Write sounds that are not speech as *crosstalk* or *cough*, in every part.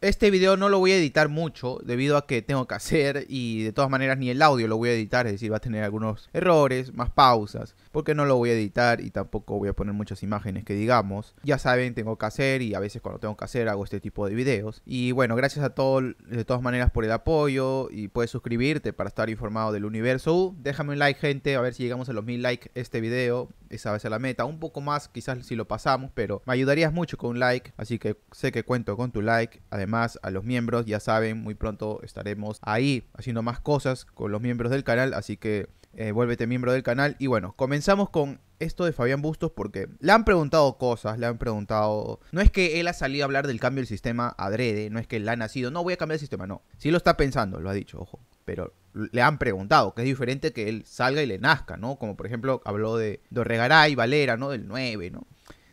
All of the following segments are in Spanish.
Este video no lo voy a editar mucho debido a que tengo que hacer y de todas maneras ni el audio lo voy a editar, es decir, va a tener algunos errores, más pausas, porque no lo voy a editar y tampoco voy a poner muchas imágenes que digamos. Ya saben, tengo que hacer y a veces cuando tengo que hacer hago este tipo de videos. Y bueno, gracias a todos de todas maneras por el apoyo y puedes suscribirte para estar informado del universo. Uh, déjame un like gente, a ver si llegamos a los mil likes este video, esa va a ser la meta, un poco más quizás si lo pasamos, pero me ayudarías mucho con un like, así que sé que cuento con tu like. Además, más a los miembros, ya saben, muy pronto estaremos ahí haciendo más cosas con los miembros del canal, así que eh, vuélvete miembro del canal. Y bueno, comenzamos con esto de Fabián Bustos porque le han preguntado cosas, le han preguntado... No es que él ha salido a hablar del cambio del sistema adrede, no es que él ha nacido, no voy a cambiar el sistema, no. si lo está pensando, lo ha dicho, ojo. Pero le han preguntado, que es diferente que él salga y le nazca, ¿no? Como por ejemplo habló de Regaray Valera, ¿no? Del 9, ¿no?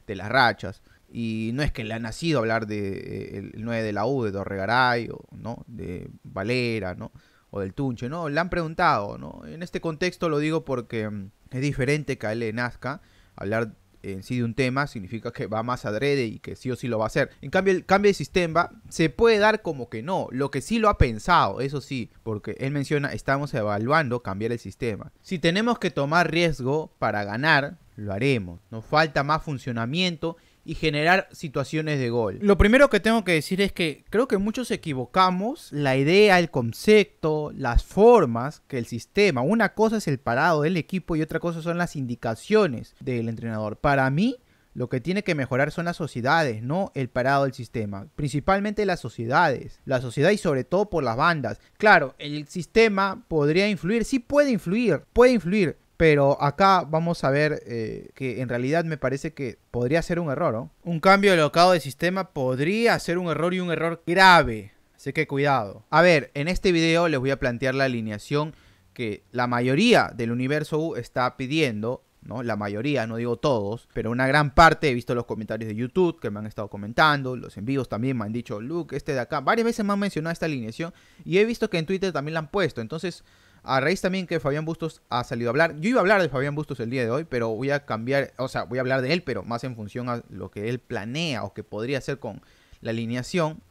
De las rachas. Y no es que le ha nacido hablar de eh, el 9 de la U, de Dorregaray, o, ¿no? de Valera, ¿no? o del Tunche, ¿no? Le han preguntado, ¿no? En este contexto lo digo porque mm, es diferente que a él le nazca hablar en sí de un tema significa que va más adrede y que sí o sí lo va a hacer. En cambio, el cambio de sistema se puede dar como que no, lo que sí lo ha pensado, eso sí, porque él menciona estamos evaluando cambiar el sistema. Si tenemos que tomar riesgo para ganar, lo haremos. Nos falta más funcionamiento y generar situaciones de gol. Lo primero que tengo que decir es que creo que muchos equivocamos la idea, el concepto, las formas que el sistema. Una cosa es el parado del equipo y otra cosa son las indicaciones del entrenador. Para mí, lo que tiene que mejorar son las sociedades, no el parado del sistema. Principalmente las sociedades. La sociedad y sobre todo por las bandas. Claro, el sistema podría influir, sí puede influir, puede influir pero acá vamos a ver eh, que en realidad me parece que podría ser un error. ¿no? Un cambio de locado de sistema podría ser un error y un error grave. Así que cuidado. A ver, en este video les voy a plantear la alineación que la mayoría del universo U está pidiendo. ¿no? La mayoría, no digo todos, pero una gran parte he visto los comentarios de YouTube que me han estado comentando, los envíos también me han dicho, Luke, este de acá, varias veces me han mencionado esta alineación y he visto que en Twitter también la han puesto, entonces a raíz también que Fabián Bustos ha salido a hablar. Yo iba a hablar de Fabián Bustos el día de hoy, pero voy a cambiar, o sea, voy a hablar de él, pero más en función a lo que él planea o que podría hacer con la alineación.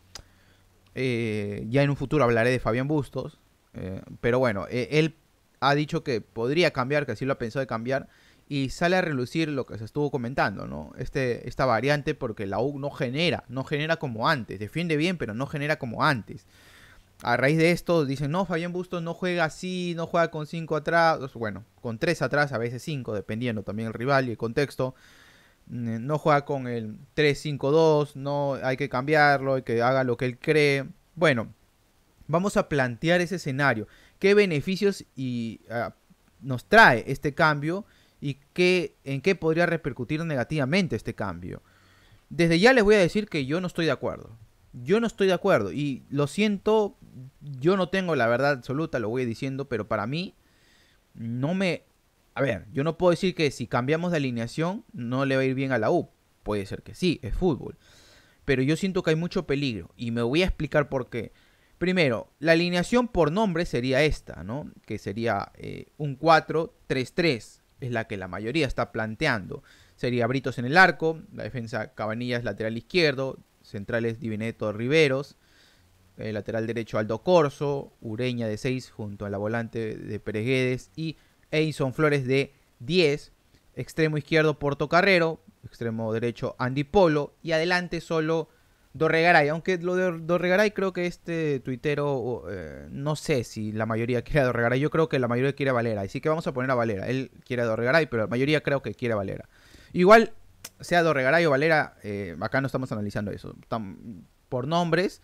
Eh, ya en un futuro hablaré de Fabián Bustos. Eh, pero bueno, eh, él ha dicho que podría cambiar, que así lo ha pensado de cambiar. Y sale a relucir lo que se estuvo comentando, ¿no? Este, esta variante porque la U no genera, no genera como antes. Defiende bien, pero no genera como antes a raíz de esto dicen, no, Fabián Bustos no juega así, no juega con 5 atrás, bueno, con 3 atrás, a veces 5, dependiendo también el rival y el contexto. Mm, no juega con el 3-5-2, no hay que cambiarlo, hay que haga lo que él cree. Bueno, vamos a plantear ese escenario. ¿Qué beneficios y, ah, nos trae este cambio y en qué podría repercutir negativamente este cambio? Desde ya les voy a decir que yo no estoy de acuerdo. Yo no estoy de acuerdo y lo siento, yo no tengo la verdad absoluta, lo voy diciendo, pero para mí no me... A ver, yo no puedo decir que si cambiamos de alineación no le va a ir bien a la U. Puede ser que sí, es fútbol. Pero yo siento que hay mucho peligro y me voy a explicar por qué. Primero, la alineación por nombre sería esta, ¿no? Que sería eh, un 4-3-3, es la que la mayoría está planteando. Sería Britos en el arco, la defensa Cabanillas lateral izquierdo, centrales Divineto Riveros, el eh, lateral derecho Aldo Corso, Ureña de 6 junto a la volante de Pérez y Eison Flores de 10, extremo izquierdo Porto Carrero, extremo derecho Andy Polo y adelante solo Dorregaray, aunque lo de Dorregaray creo que este tuitero, eh, no sé si la mayoría *laughs* quiere a Dorregaray, yo creo que la mayoría quiere a Valera, así que vamos a poner a Valera, él quiere a Dorregaray, pero la mayoría creo que quiere a Valera. Igual sea Dorregaray o Valera, eh, acá no estamos analizando eso. por nombres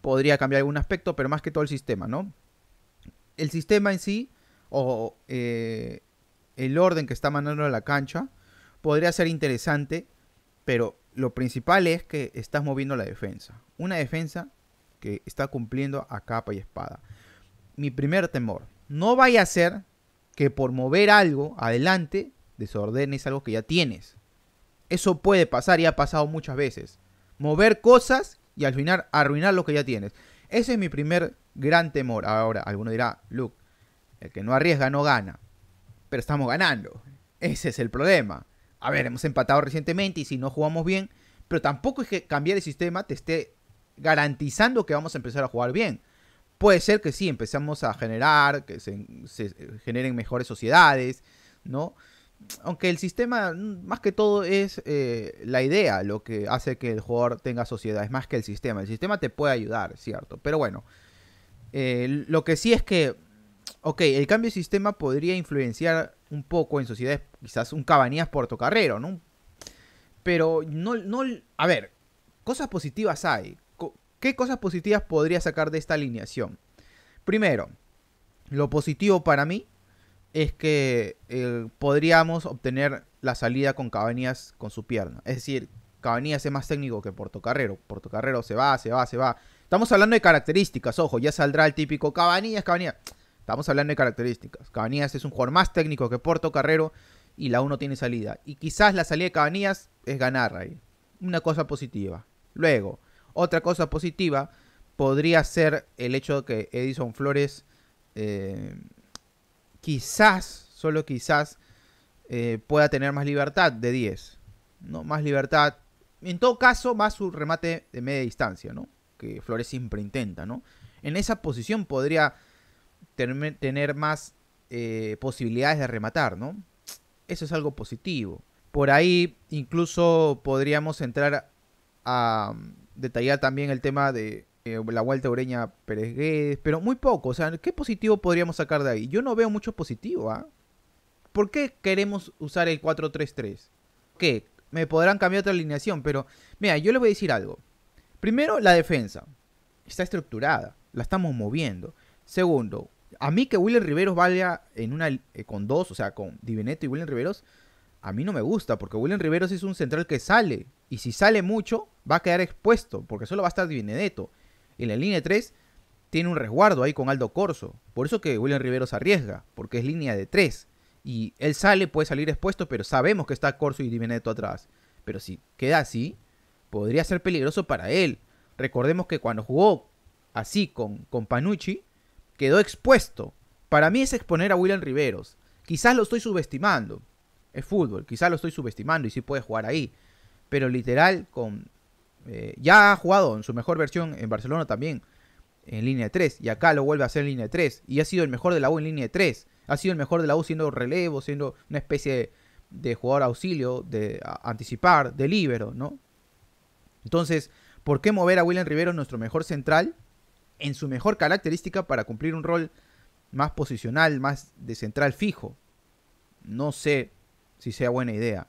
podría cambiar algún aspecto, pero más que todo el sistema, ¿no? El sistema en sí, o eh, el orden que está mandando la cancha, podría ser interesante, pero lo principal es que estás moviendo la defensa. Una defensa que está cumpliendo a capa y espada. Mi primer temor, no vaya a ser que por mover algo adelante desordenes algo que ya tienes. Eso puede pasar y ha pasado muchas veces. Mover cosas y al final arruinar lo que ya tienes. Ese es mi primer gran temor. Ahora, alguno dirá, Luke, el que no arriesga no gana. Pero estamos ganando. Ese es el problema. A ver, hemos empatado recientemente y si no jugamos bien, pero tampoco es que cambiar el sistema te esté garantizando que vamos a empezar a jugar bien. Puede ser que sí, empezamos a generar, que se, se generen mejores sociedades, ¿no? aunque el sistema, mm, más que todo, es eh, la idea lo que hace que el jugador tenga sociedad, es más que el sistema. El sistema te puede ayudar, ¿cierto? Pero bueno, eh, lo que sí es que, ok, el cambio de sistema podría influenciar un poco en sociedades, quizás un Cabanías portocarrero, ¿no? Pero no, no, a ver, cosas positivas hay. ¿Qué cosas positivas podría sacar de esta alineación? Primero, lo positivo para mí es que eh, podríamos obtener la salida con Cabanías con su pierna. Es decir, Cabanías es más técnico que Portocarrero. Portocarrero se va, se va, se va. Estamos hablando de características, ojo, ya saldrá el típico Cabanías, Cabanías. Estamos hablando de características. Cabanías es un jugador más técnico que Portocarrero y la 1 tiene salida. Y quizás la salida de Cabanías es ganar ahí. Una cosa positiva. Luego, otra cosa positiva podría ser el hecho de que Edison Flores... Eh, quizás, solo quizás, eh, pueda tener más libertad de 10. ¿no? Más libertad. En todo caso, más su remate de media distancia, ¿no? Que Flores siempre intenta, ¿no? En esa posición podría tener más eh, posibilidades de rematar, ¿no? Eso es algo positivo. Por ahí incluso podríamos entrar a mm, detallar también el tema de la vuelta Ureña Pérez Guedes, pero muy poco. O sea, ¿qué positivo podríamos sacar de ahí? Yo no veo mucho positivo, ¿ah? ¿Por qué queremos usar el 4-3-3? ¿Qué? Me podrán cambiar otra alineación, pero mira, yo les voy a decir algo. Primero, la defensa. Está estructurada, la estamos moviendo. Segundo, a mí que William Riveros vaya en una, eh, con dos, o sea, con Divineto y William Riveros, a mí no me gusta, porque William Riveros es un central que sale, y si sale mucho, va a quedar expuesto, porque solo va a estar Divineto. En la línea 3 tiene un resguardo ahí con Aldo Corso. Por eso que William Riveros arriesga, porque es línea de 3. Y él sale, puede salir expuesto, pero sabemos que está Corso y Di atrás. Pero si queda así, podría ser peligroso para él. Recordemos que cuando jugó así con, con Panucci, quedó expuesto. Para mí es exponer a William Riveros. Quizás lo estoy subestimando. Es fútbol, quizás lo estoy subestimando y sí puede jugar ahí. Pero literal, con eh, ya ha jugado en su mejor versión en Barcelona también, en línea de 3, y acá lo vuelve a hacer en línea de 3, y ha sido el mejor de la U en línea de 3, ha sido el mejor de la U siendo relevo, siendo una especie de jugador auxilio, de anticipar, de libero ¿no? Entonces, ¿por qué mover a William Rivero, nuestro mejor central, en su mejor característica para cumplir un rol más posicional, más de central fijo? No sé si sea buena idea.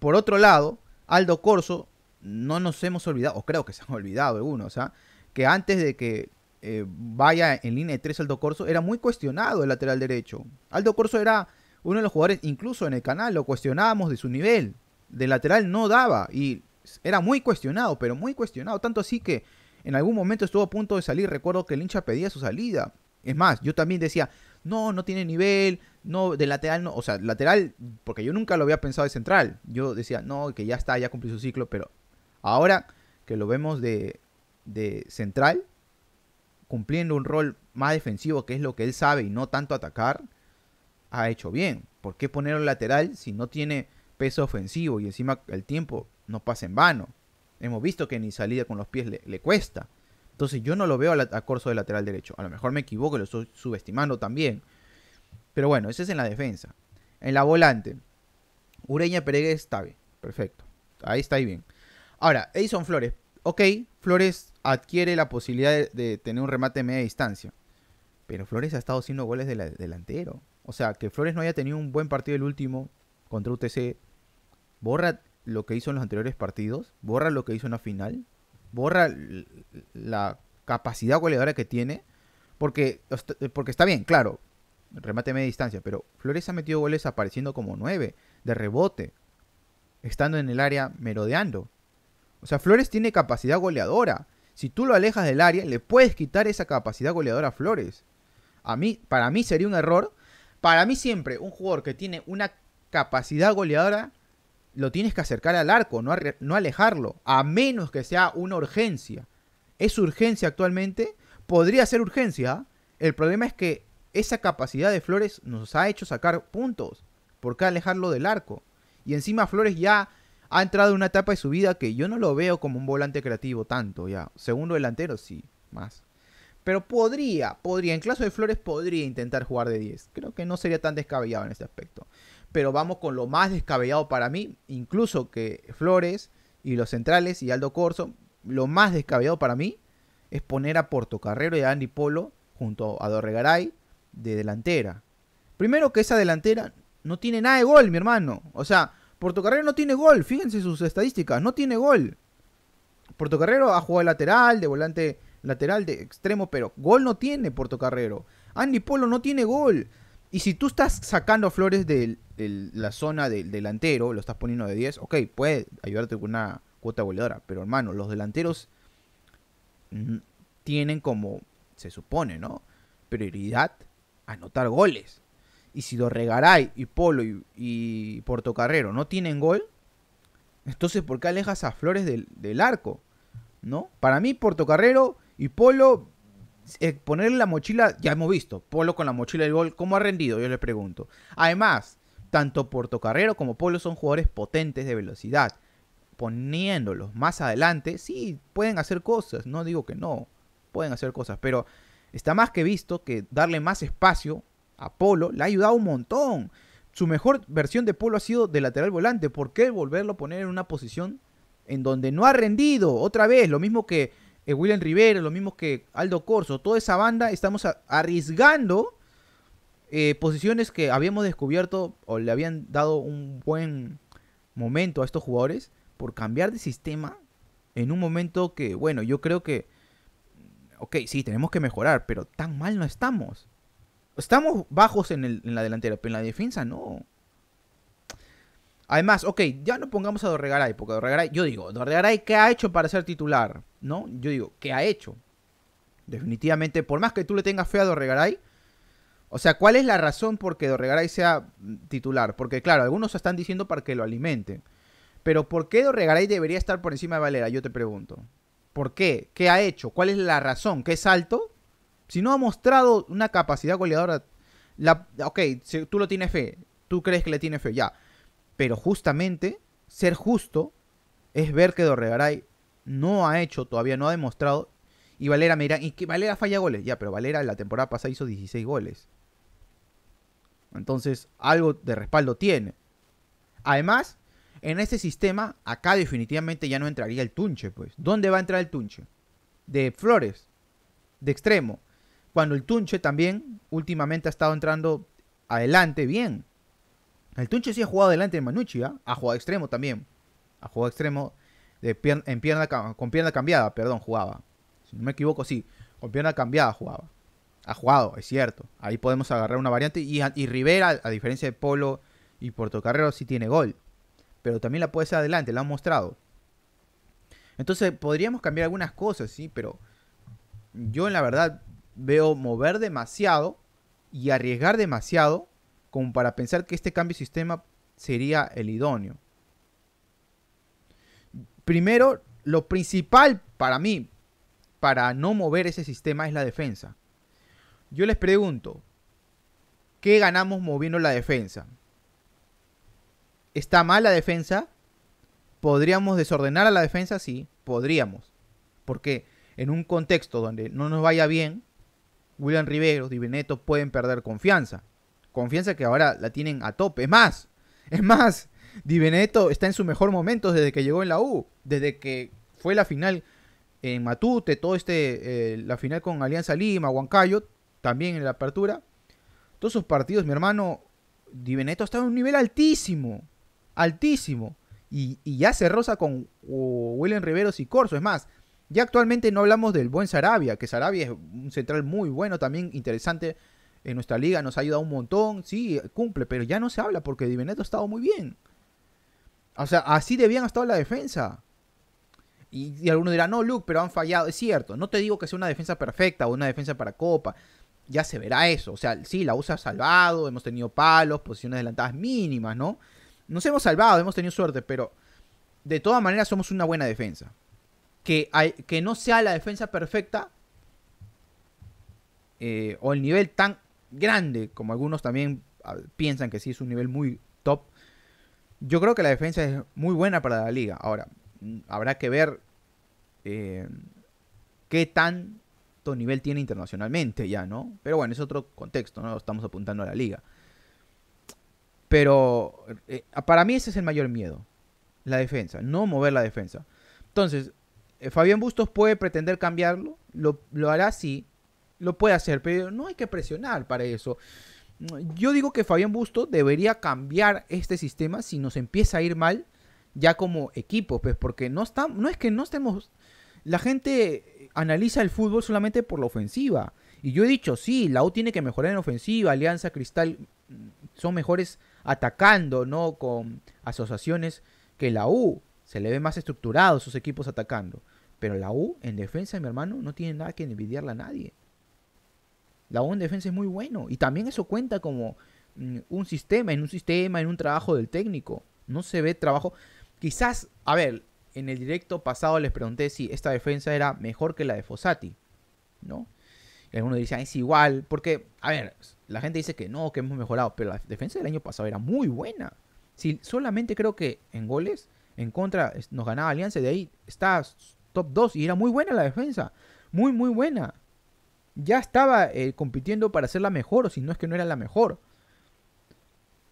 Por otro lado, Aldo Corso no nos hemos olvidado, o creo que se han olvidado algunos, sea, ¿ah? que antes de que eh, vaya en línea de 3 Aldo Corso, era muy cuestionado el lateral derecho. Aldo Corso era uno de los jugadores, incluso en el canal, lo cuestionábamos de su nivel. De lateral no daba y era muy cuestionado, pero muy cuestionado. Tanto así que en algún momento estuvo a punto de salir. Recuerdo que el hincha pedía su salida. Es más, yo también decía, no, no tiene nivel, no, de lateral no, o sea, lateral, porque yo nunca lo había pensado de central. Yo decía, no, que ya está, ya cumplió su ciclo, pero Ahora que lo vemos de, central, cumpliendo un rol más defensivo, que es lo que él sabe, y no tanto atacar, ha hecho bien. ¿Por qué ponerlo lateral si no tiene peso ofensivo y encima el tiempo no pasa en vano? Hemos visto que ni salida con los pies le, cuesta. Entonces yo no lo veo a, Corso de lateral derecho. A lo mejor me equivoco, lo estoy subestimando también. Pero bueno, ese es en la defensa. En la volante, Ureña Pereguez está bien. Perfecto. Ahí está ahí bien. Ahora, Edison Flores. Ok, Flores adquiere la posibilidad de, tener un remate de media distancia. Pero Flores ha estado haciendo goles de delantero. O sea, que Flores no haya tenido un buen partido el último contra UTC. Borra lo que hizo en los anteriores partidos. Borra lo que hizo en la final. Borra la capacidad goleadora que tiene. Porque, porque está bien, claro. Remate media distancia. Pero Flores ha metido goles apareciendo como nueve De rebote. Estando en el área merodeando. O sea, Flores tiene capacidad goleadora. Si tú lo alejas del área, le puedes quitar esa capacidad goleadora a Flores. A mí, para mí sería un error. Para mí siempre, un jugador que tiene una capacidad goleadora, lo tienes que acercar al arco, no, no alejarlo. A menos que sea una urgencia. Es urgencia actualmente. Podría ser urgencia. El problema es que esa capacidad de Flores nos ha hecho sacar puntos. ¿Por qué alejarlo del arco? Y encima Flores ya ha entrado en una etapa de su vida que yo no lo veo como un volante creativo tanto, ya. Segundo delantero, sí, más. Pero podría, podría, en caso de Flores podría intentar jugar de 10. Creo que no sería tan descabellado en este aspecto. Pero vamos con lo más descabellado para mí, incluso que Flores y los centrales y Aldo Corso, lo más descabellado para mí es poner a Portocarrero y a Andy Polo junto a Dorregaray de delantera. Primero que esa delantera no tiene nada de gol, mi hermano. O sea, Portocarrero no tiene gol, fíjense sus estadísticas, no tiene gol. Portocarrero ha jugado lateral, de volante lateral, de extremo, pero gol no tiene Portocarrero. Andy Polo no tiene gol. Y si tú estás sacando flores de la zona del delantero, lo estás poniendo de 10, ok, puede ayudarte con una cuota goleadora, pero hermano, los delanteros tienen como, se supone, ¿no? Prioridad anotar goles y si Dorregaray y Polo y, Portocarrero no tienen gol, entonces ¿por qué alejas a Flores del, arco? ¿No? Para mí, Portocarrero y Polo, eh, ponerle la mochila, ya hemos visto, Polo con la mochila del gol, ¿cómo ha rendido? Yo le pregunto. Además, tanto Portocarrero como Polo son jugadores potentes de velocidad. Poniéndolos más adelante, sí, pueden hacer cosas, no digo que no, pueden hacer cosas, pero está más que visto que darle más espacio a Polo, le ha ayudado un montón. Su mejor versión de Polo ha sido de lateral volante. ¿Por qué volverlo a poner en una posición en donde no ha rendido? Otra vez, lo mismo que eh, William Rivera, lo mismo que Aldo Corso, toda esa banda, estamos arriesgando eh, posiciones que habíamos descubierto o le habían dado un buen momento a estos jugadores por cambiar de sistema en un momento que, bueno, yo creo que, ok, sí, tenemos que mejorar, pero tan mal no estamos. Estamos bajos en, la delantera, pero en la defensa no. Además, ok, ya no pongamos a Dorregaray, porque Dorregaray, yo digo, Dorregaray, ¿qué ha hecho para ser titular? ¿No? Yo digo, ¿qué ha hecho? Definitivamente, por más que tú le tengas fe a Dorregaray, o sea, ¿cuál es la razón por qué Dorregaray sea titular? Porque, claro, algunos están diciendo para que lo alimenten. Pero ¿por qué Dorregaray debería estar por encima de Valera? Yo te pregunto. ¿Por qué? ¿Qué ha hecho? ¿Cuál es la razón? ¿Qué salto? Si no ha mostrado una capacidad goleadora, la, ok, si tú lo tienes fe, tú crees que le tiene fe, ya. Pero justamente, ser justo es ver que Dorregaray no ha hecho, todavía no ha demostrado. Y Valera mira, y que Valera falla goles, ya, pero Valera la temporada pasada hizo 16 goles. Entonces, algo de respaldo tiene. Además, en este sistema, acá definitivamente ya no entraría el Tunche, pues. ¿Dónde va a entrar el Tunche? De Flores, de extremo. Cuando el Tunche también últimamente ha estado entrando adelante bien. El Tunche sí ha jugado adelante en Manucci, ¿ah? ha jugado extremo también. Ha jugado extremo de en pierna, con pierna cambiada, perdón, jugaba. Si no me equivoco, sí, con pierna cambiada jugaba. Ha jugado, es cierto. Ahí podemos agarrar una variante. Y, y Rivera, a diferencia de Polo y Portocarrero, sí tiene gol. Pero también la puede hacer adelante, la han mostrado. Entonces podríamos cambiar algunas cosas, sí, pero yo en la verdad veo mover demasiado y arriesgar demasiado como para pensar que este cambio de sistema sería el idóneo. Primero, lo principal para mí, para no mover ese sistema, es la defensa. Yo les pregunto, ¿qué ganamos moviendo la defensa? ¿Está mal la defensa? ¿Podríamos desordenar a la defensa? Sí, podríamos. Porque en un contexto donde no nos vaya bien, William Riveros, y Benetto pueden perder confianza. Confianza que ahora la tienen a tope. Es más, es más, Di está en su mejor momento desde que llegó en la U, desde que fue la final en Matute, todo este, eh, la final con Alianza Lima, Huancayo, también en la apertura. Todos sus partidos, mi hermano, Di Benetto está en un nivel altísimo, altísimo. Y, ya se rosa con William Riveros y Corso. Es más, ya actualmente no hablamos del buen Sarabia, que Sarabia es un central muy bueno, también interesante en nuestra liga, nos ha ayudado un montón, sí, cumple, pero ya no se habla porque Di ha estado muy bien. O sea, así de bien ha estado la defensa. Y, y algunos dirán, no, Luke, pero han fallado. Es cierto, no te digo que sea una defensa perfecta o una defensa para Copa. Ya se verá eso. O sea, sí, la USA ha salvado, hemos tenido palos, posiciones adelantadas mínimas, ¿no? Nos hemos salvado, hemos tenido suerte, pero de todas maneras somos una buena defensa que, no sea la defensa perfecta eh, o el nivel tan grande como algunos también ah, piensan que sí es un nivel muy top. Yo creo que la defensa es muy buena para la liga. Ahora, mm, habrá que ver eh, qué tanto nivel tiene internacionalmente ya, ¿no? Pero bueno, es otro contexto, ¿no? Estamos apuntando a la liga. Pero eh, para mí ese es el mayor miedo, la defensa, no mover la defensa. Entonces, eh, Fabián Bustos puede pretender cambiarlo, lo, hará sí, lo puede hacer, pero no hay que presionar para eso. Yo digo que Fabián Bustos debería cambiar este sistema si nos empieza a ir mal ya como equipo, pues porque no, está, no es que no estemos... La gente analiza el fútbol solamente por la ofensiva. Y yo he dicho, sí, la U tiene que mejorar en ofensiva, Alianza Cristal mm, son mejores atacando, ¿no? Con asociaciones que la U. Se le ve más estructurado sus equipos atacando. Pero la U en defensa, mi hermano, no tiene nada que envidiarle a nadie. La U en defensa es muy bueno. Y también eso cuenta como mm, un sistema, en un sistema, en un trabajo del técnico. No se ve trabajo. Quizás, a ver, en el directo pasado les pregunté si esta defensa era mejor que la de Fossati. ¿No? Y algunos dicen, es igual. Porque, a ver, la gente dice que no, que hemos mejorado. Pero la defensa del año pasado era muy buena. Si solamente creo que en goles, en contra, nos ganaba Alianza. De ahí está top 2 y era muy buena la defensa. Muy, muy buena. Ya estaba eh, compitiendo para ser la mejor, o si no es que no era la mejor.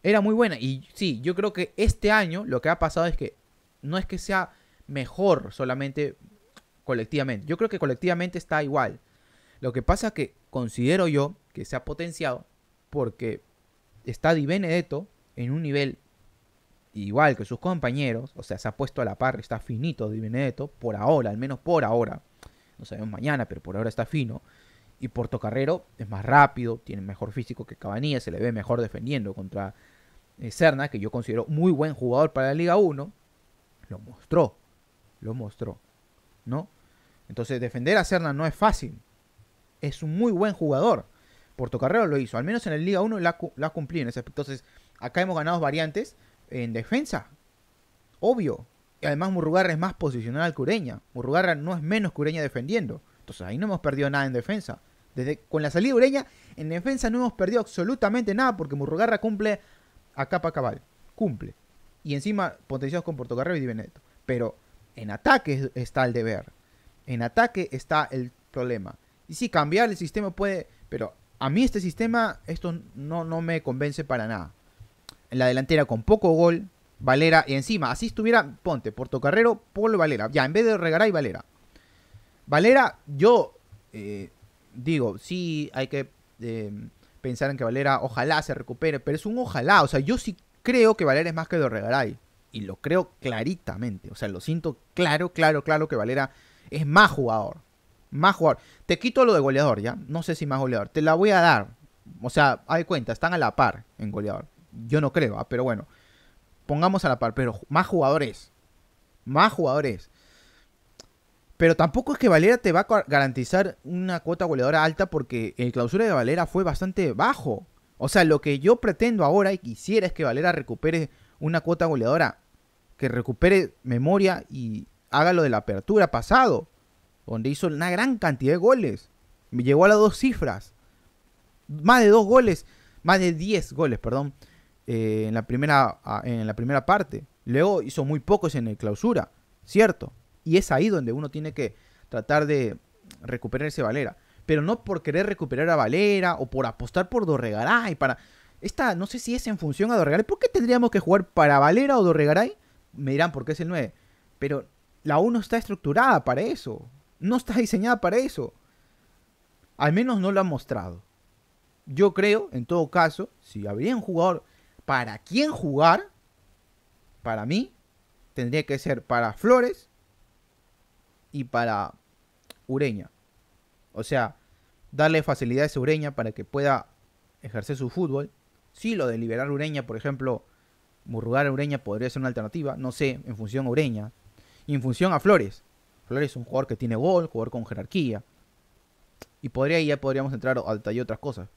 Era muy buena. Y sí, yo creo que este año lo que ha pasado es que no es que sea mejor solamente colectivamente. Yo creo que colectivamente está igual. Lo que pasa que considero yo que se ha potenciado porque está Di Benedetto en un nivel igual que sus compañeros, o sea, se ha puesto a la par, está finito Di Benedetto, por ahora, al menos por ahora. No sabemos mañana, pero por ahora está fino. Y Portocarrero es más rápido, tiene mejor físico que Cabanilla, se le ve mejor defendiendo contra Cerna, eh, que yo considero muy buen jugador para la Liga 1. Lo mostró, lo mostró, ¿no? Entonces, defender a Cerna no es fácil. Es un muy buen jugador. Portocarrero lo hizo, al menos en la Liga 1 la, ha cumplido en ese aspecto. Entonces, acá hemos ganado variantes en defensa. Obvio. Y además Murrugarra es más posicional que Ureña. Murrugarra no es menos que Ureña defendiendo. Entonces ahí no hemos perdido nada en defensa. Desde con la salida de Ureña, en defensa no hemos perdido absolutamente nada porque Murrugarra cumple a capa cabal. Cumple. Y encima potenciados con Portocarrero y Di Pero en ataque está el deber. En ataque está el problema. Y sí, cambiar el sistema puede. Pero a mí este sistema, esto no, no me convence para nada en la delantera con poco gol, Valera, y encima, así estuviera, ponte, Carrero, Polo Valera, ya, en vez de Regaray, Valera. Valera, yo eh, digo, sí, hay que eh, pensar en que Valera ojalá se recupere, pero es un ojalá, o sea, yo sí creo que Valera es más que de Regaray, y lo creo claritamente, o sea, lo siento claro, claro, claro que Valera es más jugador, más jugador. Te quito lo de goleador, ¿ya? No sé si más goleador, te la voy a dar, o sea, hay cuenta, están a la par en goleador. Yo no creo, ¿ah? pero bueno. Pongamos a la par, pero más jugadores. Más jugadores. Pero tampoco es que Valera te va a garantizar una cuota goleadora alta porque el clausura de Valera fue bastante bajo. O sea, lo que yo pretendo ahora y quisiera es que Valera recupere una cuota goleadora. Que recupere memoria y haga lo de la apertura pasado. Donde hizo una gran cantidad de goles. me Llegó a las dos cifras. Más de dos goles. Más de diez goles, perdón. Eh, en, la primera, en la primera parte. Luego hizo muy pocos en el clausura, ¿cierto? Y es ahí donde uno tiene que tratar de recuperarse Valera. Pero no por querer recuperar a Valera o por apostar por Dorregaray. Para... Esta, no sé si es en función a Dorregaray. ¿Por qué tendríamos que jugar para Valera o Dorregaray? Me dirán porque es el 9. Pero la 1 está estructurada para eso. No está diseñada para eso. Al menos no lo ha mostrado. Yo creo, en todo caso, si habría un jugador para quién jugar, para mí, tendría que ser para Flores y para Ureña. O sea, darle facilidades a Ureña para que pueda ejercer su fútbol. Sí, lo de liberar Ureña, por ejemplo, murrugar a Ureña podría ser una alternativa. No sé, en función a Ureña. Y en función a Flores. Flores es un jugador que tiene gol, jugador con jerarquía. Y podría ya podríamos entrar al y otras cosas.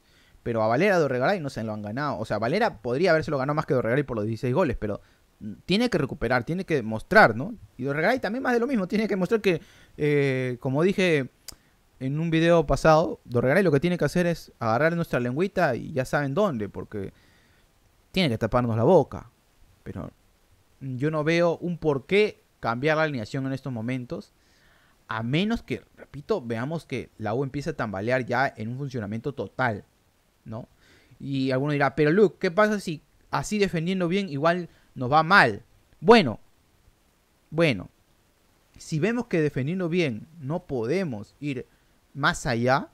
Pero a Valera Dorregaray no se lo han ganado. O sea, Valera podría haberse lo ganado más que Dorregaray por los 16 goles, pero mm, tiene que recuperar, tiene que mostrar, ¿no? Y Dorregaray también más de lo mismo, tiene que mostrar que, eh, como dije en un video pasado, Dorregaray lo que tiene que hacer es agarrar nuestra lengüita y ya saben dónde, porque tiene que taparnos la boca. Pero yo no veo un por qué cambiar la alineación en estos momentos. A menos que, repito, veamos que la U empieza a tambalear ya en un funcionamiento total. ¿no? Y alguno dirá, pero Luke, ¿qué pasa si así defendiendo bien igual nos va mal? Bueno, bueno, si vemos que defendiendo bien no podemos ir más allá,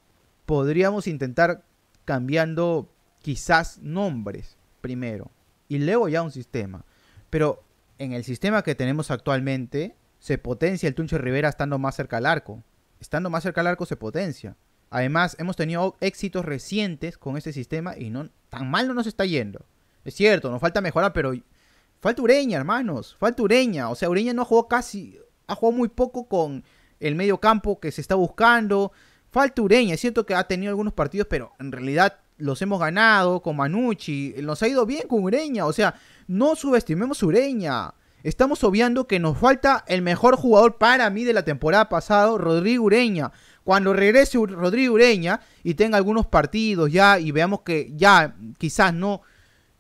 podríamos intentar cambiando quizás nombres primero y luego ya un sistema. Pero en el sistema que tenemos actualmente se potencia el Tunche Rivera estando más cerca al arco. Estando más cerca al arco se potencia. Además, hemos tenido éxitos recientes con este sistema y no tan mal no nos está yendo. Es cierto, nos falta mejorar, pero falta Ureña, hermanos. Falta Ureña. O sea, Ureña no ha jugado casi, ha jugado muy poco con el medio campo que se está buscando. Falta Ureña. Es cierto que ha tenido algunos partidos, pero en realidad los hemos ganado con Manucci. Nos ha ido bien con Ureña. O sea, no subestimemos Ureña. Estamos obviando que nos falta el mejor jugador para mí de la temporada pasada, Rodrigo Ureña. Cuando regrese Rodrigo Ureña y tenga algunos partidos ya y veamos que ya quizás no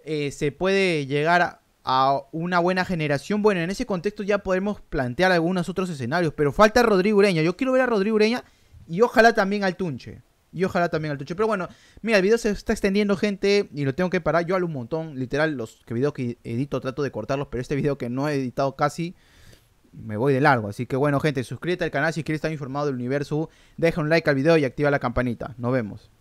eh, se puede llegar a, a una buena generación. Bueno, en ese contexto ya podemos plantear algunos otros escenarios, pero falta Rodrigo Ureña. Yo quiero ver a Rodrigo Ureña y ojalá también al Tunche. Y ojalá también al Tucho. Pero bueno, mira, el video se está extendiendo, gente. Y lo tengo que parar. Yo hablo un montón. Literal, los videos que edito trato de cortarlos. Pero este video que no he editado casi, me voy de largo. Así que bueno, gente, suscríbete al canal si quieres estar informado del universo. Deja un like al video y activa la campanita. Nos vemos.